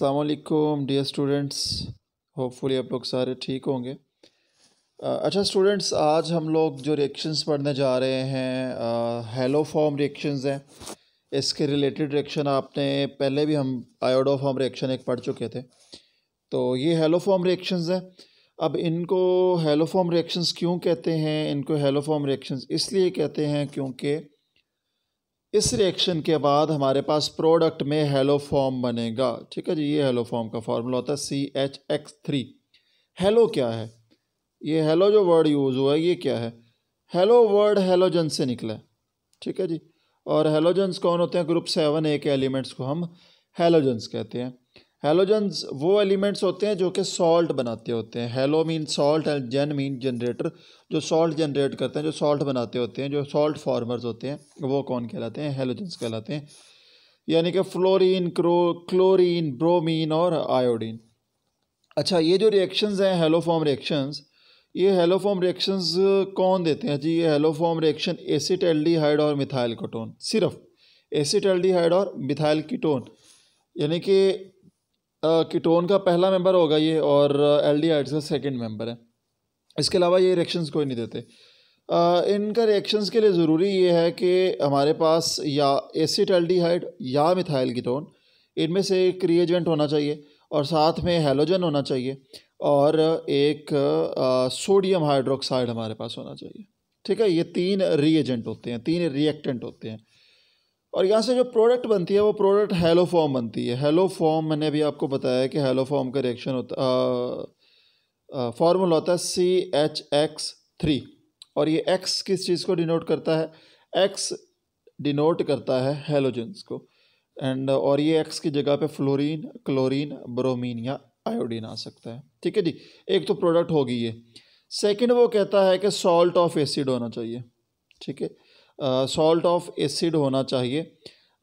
असलकुम dear students hopefully आप लोग सारे ठीक होंगे अच्छा स्टूडेंट्स आज हम लोग जो रिएक्शंस पढ़ने जा रहे हैं हेलो फॉर्म रिएक्शंस हैं इसके रिलेटेड रिएक्शन आपने पहले भी हम आयोडो फॉर्म रिएक्शन एक पढ़ चुके थे तो ये हेलो फॉर्म रिएक्शंस हैं अब इनको हेलो फॉर्म रिएक्शंस क्यों कहते हैं इनको हेलो फॉर्म रिएक्शंस इसलिए कहते हैं क्योंकि इस रिएक्शन के बाद हमारे पास प्रोडक्ट में हेलो फॉर्म बनेगा ठीक है जी ये हेलो फॉर्म का फार्मूला होता है C H X three halo क्या है ये हेलो जो वर्ड यूज़ हुआ है ये क्या है हेलो वर्ड हेलोजन से निकला है ठीक है जी और हेलोजन्स कौन होते हैं ग्रुप सेवन ए के एलिमेंट्स को हम हेलोजन्स कहते हैं हेलोजन्स वो एलिमेंट्स होते हैं जो कि सॉल्ट बनाते होते हैं halo mean salt and gen mean generator जो सॉल्ट जनरेट करते हैं जो सॉल्ट बनाते होते हैं जो सॉल्ट फार्मर्स होते हैं वो कौन कहलाते हैं हेलोजन्स कहलाते हैं यानी कि फ्लोरीन क्रो क्लोरीन ब्रोमीन और आयोडीन अच्छा ये जो रिएक्शंस हैं हेलोफॉम रिएक्शंस ये हेलोफॉम रिएक्शंस कौन देते हैं जी ये हेलोफॉम रिएक्शन एसिड एल्डिहाइड और मिथाइल कोटोन सिर्फ एसिड एल्डिहाइड और मिथाइल कीटोन यानी कि कीटोन का पहला मेंबर होगा ये और एल डी आइड्स का सेकेंड मेंबर है इसके अलावा ये रिएक्शंस कोई नहीं देते आ, इनका रिएक्शंस के लिए ज़रूरी ये है कि हमारे पास या एसिड हाइड या मिथाइल कीटोन इनमें से एक रिएजेंट होना चाहिए और साथ में हेलोजन होना चाहिए और एक आ, सोडियम हाइड्रोक्साइड हमारे पास होना चाहिए ठीक है ये तीन रिएजेंट होते हैं तीन रिएक्टेंट होते हैं और यहाँ से जो प्रोडक्ट बनती है वो प्रोडक्ट हेलो फॉर्म बनती है हेलो फॉर्म मैंने अभी आपको बताया कि हेलो फॉर्म का रिएक्शन होता फॉर्मूला होता है सी एच एक्स थ्री और ये एक्स किस चीज़ को डिनोट करता है एक्स डिनोट करता है हेलोजेंस को एंड और ये एक्स की जगह पे फ्लोरीन क्लोरीन ब्रोमीन या आयोडीन आ सकता है ठीक है जी एक तो प्रोडक्ट होगी ये सेकंड वो कहता है कि सॉल्ट ऑफ एसिड होना चाहिए ठीक है सॉल्ट ऑफ एसिड होना चाहिए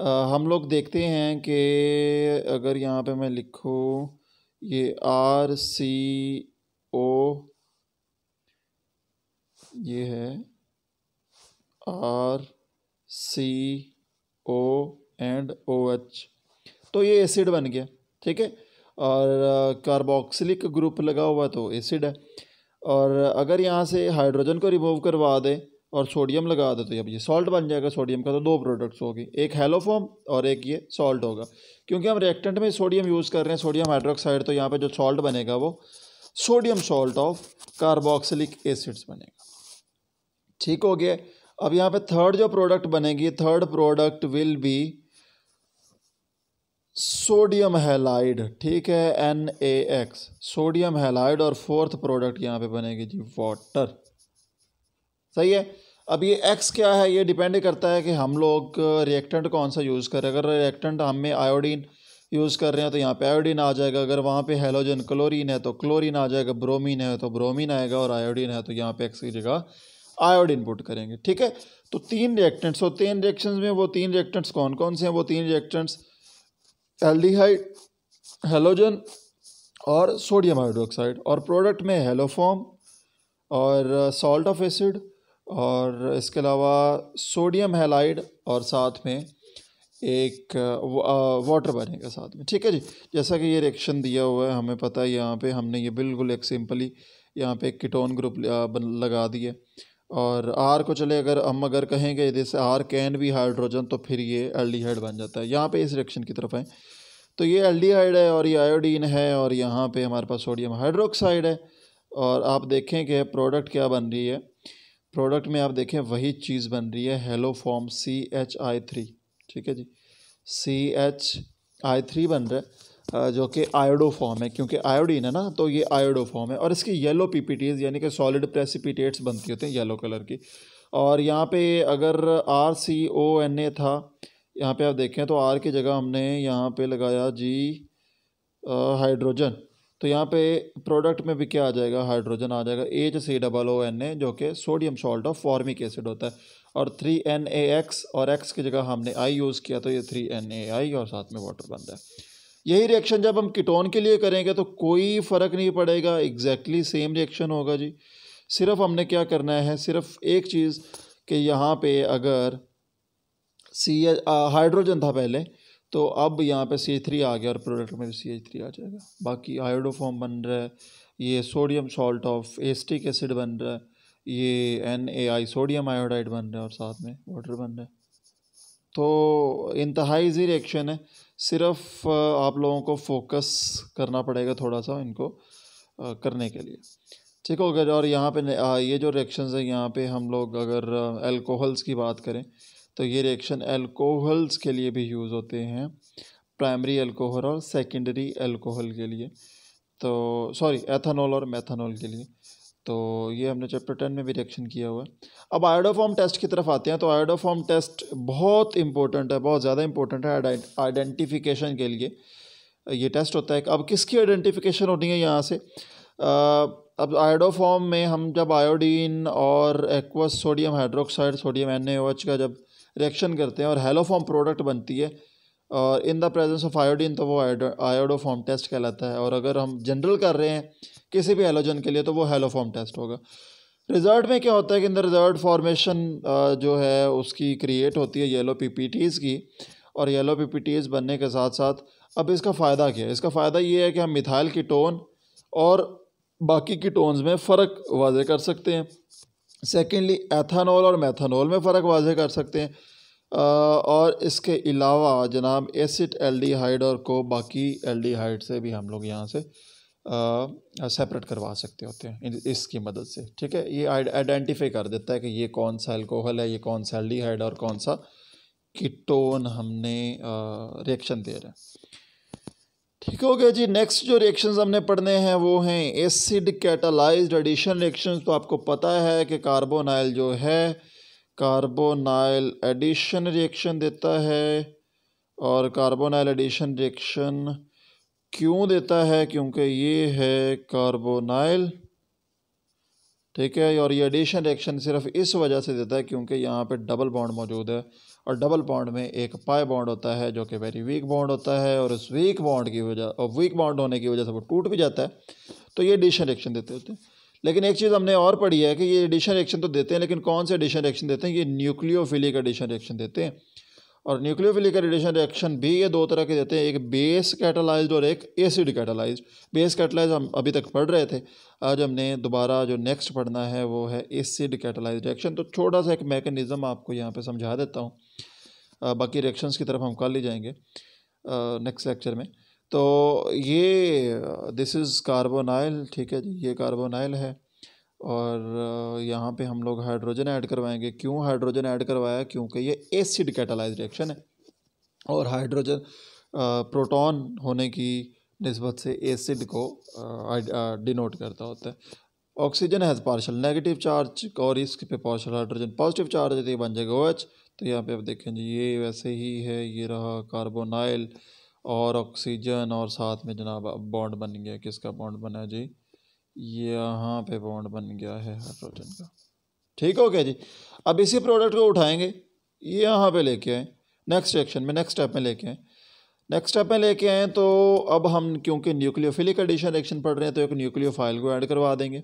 आ, हम लोग देखते हैं कि अगर यहाँ पे मैं लिखूँ ये आर सी ओ ये है R C O and O H तो ये एसिड बन गया ठीक है और कार्बोक्सिलिक ग्रुप लगा हुआ तो एसिड है और अगर यहाँ से हाइड्रोजन को रिमूव करवा दें और सोडियम लगा देते तो हैं अब ये सॉल्ट बन जाएगा सोडियम का तो दो प्रोडक्ट्स होगी एक हेलोफॉम और एक ये सॉल्ट होगा क्योंकि हम रिएक्टेंट में सोडियम यूज़ कर रहे हैं सोडियम हाइड्रोक्साइड तो यहाँ पर जो सॉल्ट बनेगा वो sodium salt of carboxylic acids बनेगा ठीक हो गया अब यहाँ पे थर्ड जो प्रोडक्ट बनेगी third product will be sodium halide ठीक है N A X sodium halide और फोर्थ प्रोडक्ट यहाँ पे बनेगी जी वाटर सही है अब ये एक्स क्या है ये डिपेंड करता है कि हम लोग रिएक्टेंट uh, कौन सा यूज़ करें अगर रिएक्टेंट हम में आयोडीन यूज़ कर रहे हैं तो यहाँ पे आयोडीन आ जाएगा अगर वहाँ पे हेलोजन क्लोरीन है तो क्लोरीन आ जाएगा ब्रोमीन है तो ब्रोमीन आएगा और आयोडीन है तो यहाँ पे एक्स की जगह आयोडीन पुट करेंगे ठीक है तो तीन रिएक्टेंट्स और तो तीन रिएक्शन में वो तीन रिएक्टेंट्स कौन कौन से हैं वो तीन रिएक्टेंट्स एल्डिहाइड हेलोजन और सोडियम हाइड्रोक्साइड और प्रोडक्ट में हेलोफॉम और सॉल्ट ऑफ एसिड और इसके अलावा सोडियम हेलाइड और साथ में एक वाटर बनेगा साथ में ठीक है जी जैसा कि ये रिएक्शन दिया हुआ है हमें पता है यहाँ पे हमने ये बिल्कुल एक सिंपली यहाँ पे एक किटोन ग्रुप लगा दिए और आर को चले अगर हम अगर कहेंगे जैसे आर कैन भी हाइड्रोजन तो फिर ये एल्डिहाइड बन जाता है यहाँ पे इस रिएक्शन की तरफ है तो ये एल्डिहाइड है और ये आयोडीन है और यहाँ पर हमारे पास सोडियम हाइड्रोक्साइड है और आप देखें कि प्रोडक्ट क्या बन रही है प्रोडक्ट में आप देखें वही चीज़ बन रही है haloform C H I three ठीक है जी सी एच आई थ्री बन रहा है जो कि आयोडो फॉर्म है क्योंकि आयोडीन है ना तो ये आयोडो फॉर्म है और इसकी येलो पी यानी कि सॉलिड प्रेसिपिटेट्स बनती होते हैं येलो कलर की और यहाँ पे अगर आर सी ओ एन ए था यहाँ पे आप देखें तो आर की जगह हमने यहाँ पे लगाया जी हाइड्रोजन तो यहाँ पे प्रोडक्ट में भी क्या आ जाएगा हाइड्रोजन आ जाएगा H C double O N A जो कि sodium salt of formic acid होता है और थ्री एन ए एक्स और एक्स की जगह हमने आई यूज़ किया तो ये थ्री एन ए आई और साथ में वाटर बनता है यही रिएक्शन जब हम कीटोन के लिए करेंगे तो कोई फ़र्क नहीं पड़ेगा एग्जैक्टली सेम रिएक्शन होगा जी सिर्फ हमने क्या करना है सिर्फ एक चीज़ कि यहाँ पे अगर सी हाइड्रोजन था पहले तो अब यहाँ पे सी थ्री आ गया और प्रोडक्ट में भी सी थ्री आ जाएगा बाकी आयोडोफॉर्म बन रहा है ये sodium salt of acetic acid बन रहा है ये N A I sodium iodide बन रहा है और साथ में वाटर बन रहा है तो इंतहाई जी रिएक्शन है सिर्फ आप लोगों को फोकस करना पड़ेगा थोड़ा सा इनको करने के लिए ठीक हो गया और यहाँ पे ये जो रिएक्शंस है यहाँ पे हम लोग अगर अल्कोहल्स की बात करें तो ये रिएक्शन एल्कोहल्स के लिए भी यूज़ होते हैं प्राइमरी एल्कोहल और सेकेंडरी एल्कोहल के लिए तो सॉरी एथानॉल और मैथानॉल के लिए तो ये हमने चैप्टर टेन में भी रिएक्शन किया हुआ है अब आयोडोफॉर्म टेस्ट की तरफ आते हैं तो आयोडोफॉर्म टेस्ट बहुत इंपॉर्टेंट है बहुत ज़्यादा इंपॉर्टेंट है आइडेंटिफिकेशन के लिए ये टेस्ट होता है अब किसकी आइडेंटिफिकेशन होनी है यहाँ से आ, अब आयोडोफॉर्म में हम जब आयोडीन और aqueous sodium hydroxide sodium N का जब रिएक्शन करते हैं और हेलोफॉर्म प्रोडक्ट बनती है और in the presence of iodine तो वो आयोडोफॉर्म टेस्ट कहलाता है और अगर हम जनरल कर रहे हैं किसी भी हेलोजन के लिए तो वो हेलोफॉर्म टेस्ट होगा रिजर्ट में क्या होता है कि इन द रिजर्ट फॉर्मेशन जो है उसकी क्रिएट होती है येलो पीपीटीज़ की और येलो पीपीटीज़ बनने के साथ साथ अब इसका फ़ायदा क्या है इसका फ़ायदा ये है कि हम मिथाइल टोन और बाकी की टोन्स में फ़र्क वाजे कर सकते हैं सेकेंडली एथानॉल और मैथानॉल में फ़र्क वाजे कर सकते हैं और इसके अलावा जनाब एसिड एल्डिहाइड और को बाकी एल्डिहाइड से भी हम लोग यहाँ से सेपरेट करवा सकते होते हैं इसकी मदद से ठीक है ये आइडेंटिफाई कर देता है कि ये कौन सा एल्कोहल है ये कौन सा एल्डिहाइड और कौन सा कीटोन हमने रिएक्शन दे रहे हैं ठीक हो गया जी नेक्स्ट जो रिएक्शंस हमने पढ़ने हैं वो हैं एसिड कैटालाइज्ड एडिशन रिएक्शंस तो आपको पता है कि कार्बोनाइल जो है कार्बोनाइल एडिशन रिएक्शन देता है और कार्बोनाइल एडिशन रिएक्शन क्यों देता है क्योंकि ये है कार्बोनाइल ठीक है और ये एडिशन रिएक्शन सिर्फ इस वजह से देता है क्योंकि यहाँ पे डबल बॉन्ड मौजूद है और डबल बॉन्ड में एक पाए बॉन्ड होता है जो कि वेरी वीक बॉन्ड होता है और उस वीक बॉन्ड की वजह और वीक बॉन्ड होने की वजह से वो टूट भी जाता है तो ये एडिशन रिएक्शन देते होते हैं लेकिन एक चीज़ हमने और पढ़ी है कि ये एडिशन रिएक्शन तो देते हैं लेकिन कौन से एडिशन रिएक्शन देते हैं ये न्यूक्लियोफिलिक एडिशन रिएक्शन देते हैं और न्यूक्लियोफिलिक रेडिएशन रिएक्शन भी ये दो तरह के देते हैं एक बेस कैटलाइज्ड और एक एसिड कैटलाइज्ड बेस कैटलाइज हम अभी तक पढ़ रहे थे आज हमने दोबारा जो नेक्स्ट पढ़ना है वो है एसिड कैटलाइज रिएक्शन तो छोटा सा एक मैकेनिज़्म आपको यहाँ पे समझा देता हूँ बाकी रिएक्शन की तरफ हम कर ले जाएंगे नेक्स्ट लेक्चर में तो ये दिस इज़ कार्बोनाइल ठीक है जी ये कार्बोनाइल है और यहाँ पे हम लोग हाइड्रोजन ऐड करवाएंगे क्यों हाइड्रोजन ऐड करवाया क्योंकि ये एसिड कैटालाइज रिएक्शन है और हाइड्रोजन प्रोटॉन होने की नस्बत से एसिड को डिनोट करता होता है oxygen has partial negative charge और इसके पे पार्शल हाइड्रोजन पॉजिटिव चार्ज है ये बन जाएगा ओएच OH, एच तो यहाँ पे आप देखें जी ये वैसे ही है ये रहा कार्बोनाइल और ऑक्सीजन और साथ में जनाब बॉन्ड बन गया किसका बॉन्ड बना जी यहाँ पे बॉन्ड बन गया है हाइड्रोजन का ठीक हो गया जी अब इसी प्रोडक्ट को उठाएंगे ये यहाँ पे लेके आए नेक्स्ट एक्शन में नेक्स्ट स्टेप में लेके आए नेक्स्ट स्टेप में लेके आए तो अब हम क्योंकि न्यूक्लियोफिलिक एडिशन एक्शन पढ़ रहे हैं तो एक न्यूक्लियोफाइल को ऐड करवा देंगे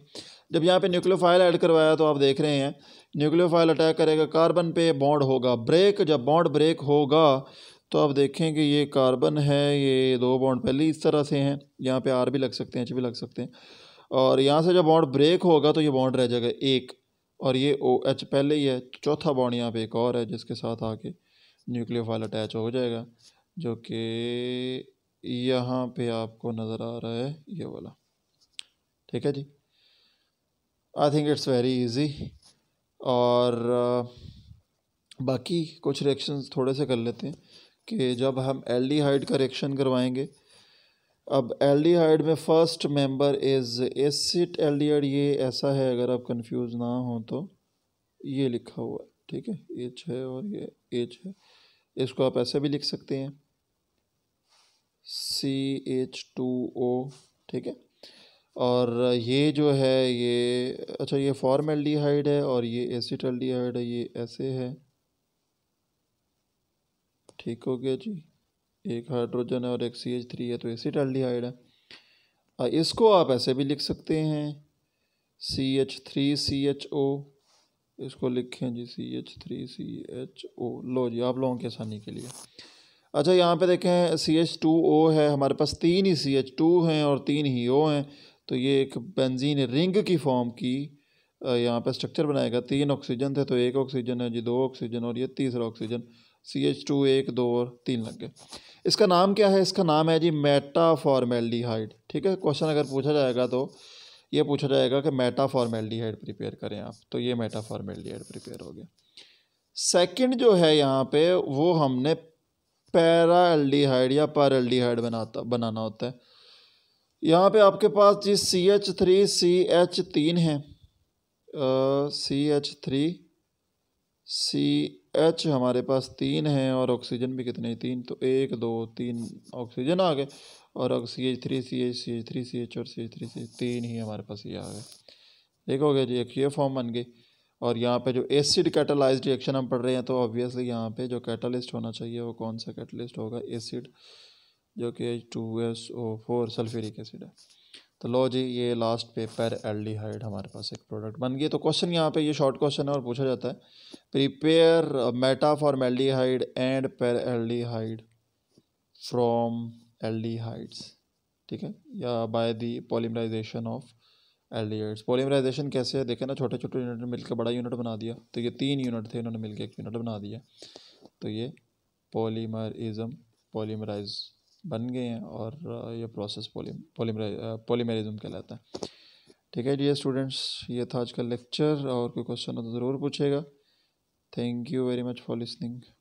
जब यहाँ पे न्यूक्लियोफाइल ऐड करवाया तो आप देख रहे हैं न्यूक्लियोफाइल अटैक करेगा कार्बन पे बॉन्ड होगा ब्रेक जब बॉन्ड ब्रेक होगा तो आप देखेंगे ये कार्बन है ये दो बॉन्ड पहले इस तरह से हैं यहाँ पर आर भी लग सकते हैं एच भी लग सकते हैं और यहाँ से जब बॉन्ड ब्रेक होगा तो ये बॉन्ड रह जाएगा एक और ये ओ एच पहले ही है चौथा बॉन्ड यहाँ पे एक और है जिसके साथ आके फाइल अटैच हो जाएगा जो कि यहाँ पे आपको नज़र आ रहा है ये वाला ठीक है जी I think it's very easy और बाकी कुछ रिएक्शंस थोड़े से कर लेते हैं कि जब हम एल्डिहाइड का रिएक्शन करवाएंगे अब एल्डिहाइड में first member is acid aldehyde ये ऐसा है अगर आप कंफ्यूज ना हो तो ये लिखा हुआ है ठीक है एच है और ये एच है इसको आप ऐसे भी लिख सकते हैं सी एच टू ओ ठीक है और ये जो है ये अच्छा ये फॉर्म एल्डिहाइड है और ये एसिड एल्डिहाइड है ये ऐसे है ठीक हो गया जी एक हाइड्रोजन है और एक सी एच थ्री है तो एसिड एल्डिहाइड है हाँ, इसको आप ऐसे भी लिख सकते हैं C H three C H O इसको लिखें जी C H three C H O लो जी आप लोगों की आसानी के लिए अच्छा यहाँ पे देखें सी एच टू ओ है हमारे पास तीन ही सी एच टू हैं और तीन ही ओ हैं तो ये एक बेंजीन रिंग की फॉर्म की यहाँ पे स्ट्रक्चर बनाएगा तीन ऑक्सीजन थे तो एक ऑक्सीजन है जी दो ऑक्सीजन और ये तीसरा ऑक्सीजन सी एच टू एक दो और तीन लग गए इसका नाम क्या है इसका नाम है जी मेटा हाइड ठीक है क्वेश्चन अगर पूछा जाएगा तो ये पूछा जाएगा कि मेटा हाइड प्रिपेयर करें आप तो ये मेटा हाइड प्रिपेयर हो गया सेकंड जो है यहाँ पे वो हमने पैरा हाइड या पर हाइड बनाता बनाना होता है यहाँ पे आपके पास जी C H three C H तीन है C H three C H हमारे पास तीन है और ऑक्सीजन भी कितने तीन तो एक दो तीन ऑक्सीजन आ गए और C H three C H C H three C H और सी एच थ्री सी तीन ही हमारे पास ये आ गए देखोगे जी एक ये फॉर्म बन गई और यहाँ पे जो एसिड कैटलाइज रिएक्शन हम पढ़ रहे हैं तो ऑब्वियसली यहाँ पे जो कैटलिस्ट होना चाहिए वो कौन सा कैटलिस्ट होगा एसिड जो कि H two S O four sulphuric acid है तो लो जी ये लास्ट पेपर एल्डिहाइड हमारे पास एक प्रोडक्ट बन गया तो क्वेश्चन यहाँ पे ये शॉर्ट क्वेश्चन है और पूछा जाता है prepare meta for aldehyde and paraldehyde from aldehydes ठीक है या by the polymerisation of aldehydes polymerisation कैसे है देखे ना छोटे छोटे यूनिट मिलकर बड़ा यूनिट बना दिया तो ये तीन यूनिट थे इन्होंने मिलकर एक यूनिट बना दिया तो ये पॉलीमरिज्म पॉलीमराइज बन गए हैं और यह प्रोसेस पोलीमेरिज्म कहलाता है ठीक है डियर स्टूडेंट्स ये था आज का लेक्चर और कोई क्वेश्चन हो तो ज़रूर पूछेगा thank you very much for listening